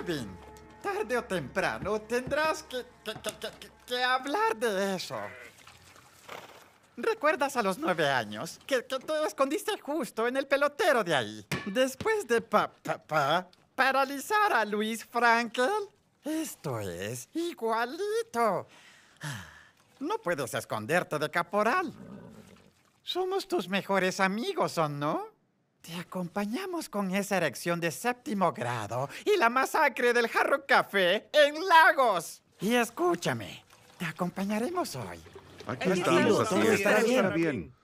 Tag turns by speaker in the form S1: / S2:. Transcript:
S1: Kevin, tarde o temprano tendrás que, que, hablar de eso. ¿Recuerdas a los nueve años que, te escondiste justo en el pelotero de ahí? Después de pa, paralizar a Luis Frankel. Esto es igualito. No puedes esconderte de Caporal. Somos tus mejores amigos, ¿o no? Te acompañamos con esa erección de séptimo grado y la masacre del jarro café en Lagos. Y escúchame,
S2: te acompañaremos hoy.
S3: Aquí estamos, todo estará bien.